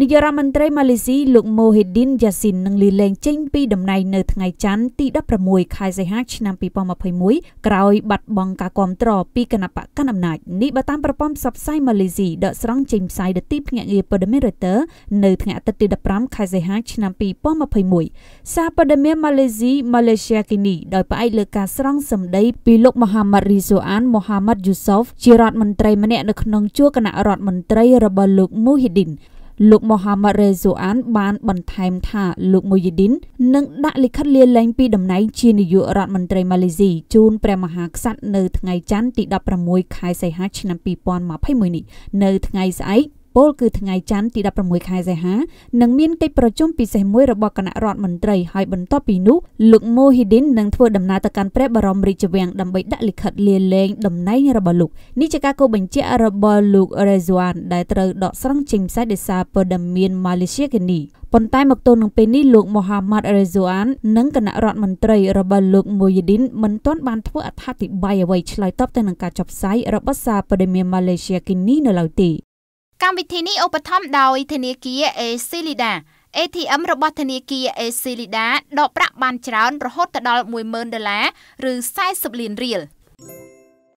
នាយករដ្ឋមន្ត្រីម៉ាឡេស៊ីលោកម៉ូហេឌីនយ៉ាស៊ីននឹងលាលែងចេញពីតំណែងនៅថ្ងៃច័ន្ទទី16ខែសីហា ឆ្នាំ2021ក្រោយ បាត់បង់ការគ្រប់គ្រងពីគណៈបកកណ្ដាលអំណាចនេះបើតាមប្រព័ន្ធផ្សព្វផ្សាយម៉ាឡេស៊ីដកស្រង់ចេញផ្សាយដទីភ្នាក់ងារព័ត៌មាន Reuters នៅថ្ងៃអាទិត្យទី15ខែសីហាឆ្នាំ2021សារព័ត៌មានម៉ាឡេស៊ី Malaysia Kini ដោយផ្អែកលើការស្រង់សម្ដី ពីលោកមូហាម៉ាត់រីសូអានមូហាម៉ាត់យូសូហ្វជារដ្ឋមន្ត្រីម្នាក់នៅក្នុងជួរគណៈរដ្ឋមន្ត្រីរបស់លោកមូហេឌីនលោកមូហាម៉ាត់រេស៊ូអានបានបន្ថែមថាលោកមូយីឌីននឹងដាក់លិខិតលាលែងពីតំណែងជានាយករដ្ឋមន្ត្រីម៉ាឡេស៊ីជូនព្រះមហាក្សត្រនៅថ្ងៃច័ន្ទទី16ខែសីហា ឆ្នាំ2021នេះនៅថ្ងៃស្អែកពលគឺថ្ងៃច័ន្ទទី16ខែសីហានឹងមានកិច្ចប្រជុំពិសេសមួយរបស់គណៈរដ្ឋមន្ត្រីហើយបន្ទាប់ពីនោះលោកមូហ៊ីឌីននឹងធ្វើដំណើរទៅកាន់ព្រះបរមរាជវាំងដើម្បីដាក់លិខិតលាលែងតំណែងរបស់លោកនេះជាការគោបញ្ជារបស់លោករេហ្សានដែលត្រូវដកស្រង់ចេញផ្សាយដោយសារព័ត៌មានម៉ាឡេស៊ីកានីប៉ុន្តែមកទល់នឹងពេលនេះលោកមូហាម៉ាត់រេហ្សាននិងគណៈរដ្ឋមន្ត្រីរបស់លោកមូយឌីនមិនទាន់បានធ្វើអត្ថាធិប្បាយអ្វីឆ្លើយតបទៅនឹងការចុះផ្សាយរបស់សារព័ត៌មានម៉ាឡេស៊ីកានីនៅឡើយទេកម្មវិធីនេះឧបត្ថម្ភដោយធនាគារ Acelida ATM របស់ធនាគារ Acelida ដកប្រាក់បានច្រើនរហូតដល់10000ដុល្លារឬ40លានរៀល។